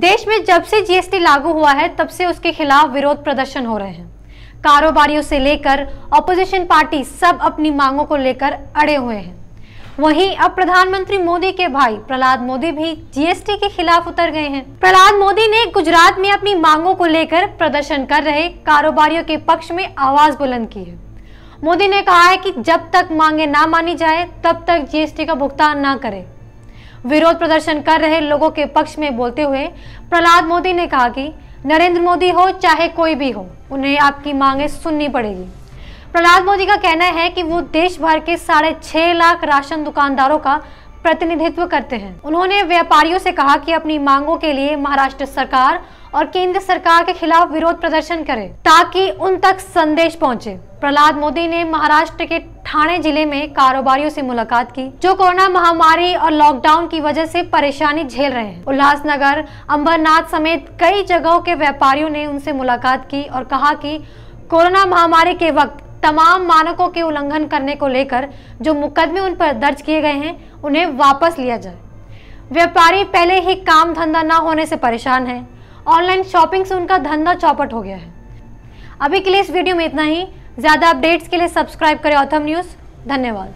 देश में जब से जीएसटी लागू हुआ है तब से उसके खिलाफ विरोध प्रदर्शन हो रहे हैं कारोबारियों से लेकर अपोजिशन पार्टी सब अपनी मांगों को लेकर अड़े हुए हैं वहीं अब प्रधानमंत्री मोदी के भाई प्रहलाद मोदी भी जीएसटी के खिलाफ उतर गए हैं प्रहलाद मोदी ने गुजरात में अपनी मांगों को लेकर प्रदर्शन कर रहे कारोबारियों के पक्ष में आवाज बुलंद की है मोदी ने कहा है कि जब तक मांगे ना मानी जाए तब तक जीएसटी का भुगतान ना करें विरोध प्रदर्शन कर रहे लोगों के पक्ष में बोलते हुए प्रहलाद मोदी ने कहा कि नरेंद्र मोदी हो चाहे कोई भी हो उन्हें आपकी मांगे सुननी पड़ेगी प्रहलाद मोदी का कहना है कि वो देश भर के साढ़े छह लाख राशन दुकानदारों का प्रतिनिधित्व करते हैं उन्होंने व्यापारियों से कहा कि अपनी मांगों के लिए महाराष्ट्र सरकार और केंद्र सरकार के खिलाफ विरोध प्रदर्शन करें ताकि उन तक संदेश पहुंचे। प्रहलाद मोदी ने महाराष्ट्र के थाने जिले में कारोबारियों से मुलाकात की जो कोरोना महामारी और लॉकडाउन की वजह से परेशानी झेल रहे हैं उल्लासनगर अंबरनाथ समेत कई जगहों के व्यापारियों ने उनसे मुलाकात की और कहा कि कोरोना महामारी के वक्त तमाम मानकों के उल्लंघन करने को लेकर जो मुकदमे उन पर दर्ज किए गए हैं उन्हें वापस लिया जाए व्यापारी पहले ही काम धंधा न होने से परेशान हैं ऑनलाइन शॉपिंग से उनका धंधा चौपट हो गया है अभी के लिए इस वीडियो में इतना ही ज़्यादा अपडेट्स के लिए सब्सक्राइब करें ऑथम न्यूज़ धन्यवाद